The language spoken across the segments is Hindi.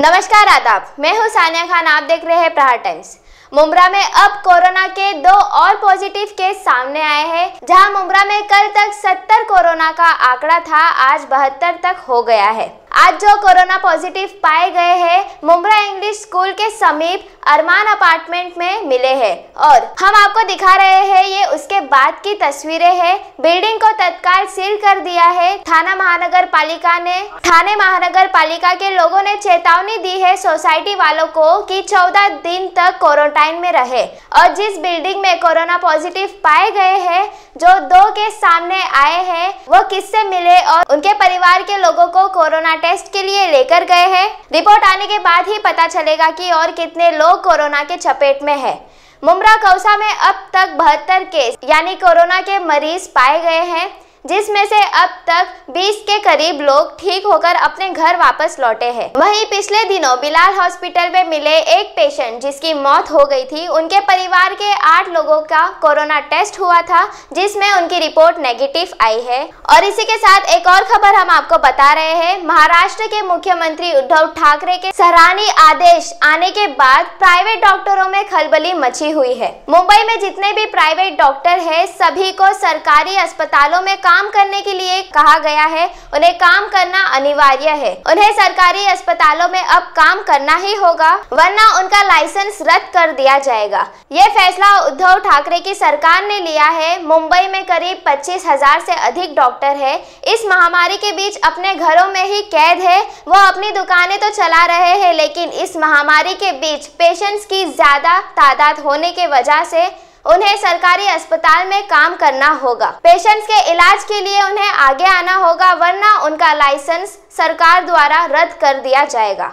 नमस्कार आदाब मैं हूं सानिया खान आप देख रहे हैं प्रहार टाइम्स मुमरा में अब कोरोना के दो और पॉजिटिव केस सामने आए हैं जहां मुमरा में कल तक 70 कोरोना का आंकड़ा था आज बहत्तर तक हो गया है आज जो कोरोना पॉजिटिव पाए गए हैं मुमरा इंग्लिश स्कूल के समीप अरमान अपार्टमेंट में मिले हैं और हम आपको दिखा रहे हैं ये उसके बाद की तस्वीरें हैं बिल्डिंग को तत्काल सील कर दिया है थाना महानगर पालिका ने थाने महानगर पालिका के लोगों ने चेतावनी दी है सोसाइटी वालों को कि 14 दिन तक क्वारंटाइन में रहे और जिस बिल्डिंग में कोरोना पॉजिटिव पाए गए है जो दो के सामने आए है वो किससे मिले और उनके परिवार के लोगों को कोरोना टेस्ट के लिए लेकर गए हैं रिपोर्ट आने के बाद ही पता चलेगा कि और कितने लोग कोरोना के चपेट में है मुमरा कौसा में अब तक बहत्तर केस यानी कोरोना के मरीज पाए गए हैं जिसमें से अब तक 20 के करीब लोग ठीक होकर अपने घर वापस लौटे हैं वहीं पिछले दिनों बिलाल हॉस्पिटल में मिले एक पेशेंट जिसकी मौत हो गई थी उनके परिवार के आठ लोगों का कोरोना टेस्ट हुआ था जिसमें उनकी रिपोर्ट नेगेटिव आई है और इसी के साथ एक और खबर हम आपको बता रहे हैं महाराष्ट्र के मुख्यमंत्री उद्धव ठाकरे के सराहनीय आदेश आने के बाद प्राइवेट डॉक्टरों में खलबली मची हुई है मुंबई में जितने भी प्राइवेट डॉक्टर है सभी को सरकारी अस्पतालों में काम काम करने के लिए कहा गया है उन्हें काम करना अनिवार्य है उन्हें सरकारी अस्पतालों में अब काम करना ही होगा वरना उनका लाइसेंस रद्द कर दिया जाएगा ये फैसला उद्धव ठाकरे की सरकार ने लिया है मुंबई में करीब पच्चीस हजार से अधिक डॉक्टर है इस महामारी के बीच अपने घरों में ही कैद है वो अपनी दुकानें तो चला रहे हैं लेकिन इस महामारी के बीच पेशेंट्स की ज्यादा तादाद होने के वजह से उन्हें सरकारी अस्पताल में काम करना होगा पेशेंट्स के इलाज के लिए उन्हें आगे आना होगा वरना उनका लाइसेंस सरकार द्वारा रद्द कर दिया जाएगा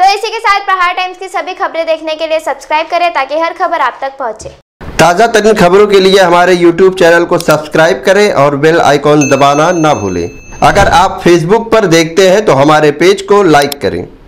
तो इसी के साथ प्रहार टाइम्स की सभी खबरें देखने के लिए सब्सक्राइब करें ताकि हर खबर आप तक पहुंचे ताज़ा तरीन खबरों के लिए हमारे YouTube चैनल को सब्सक्राइब करें और बेल आइकॉन दबाना ना भूलें अगर आप Facebook पर देखते हैं तो हमारे पेज को लाइक करें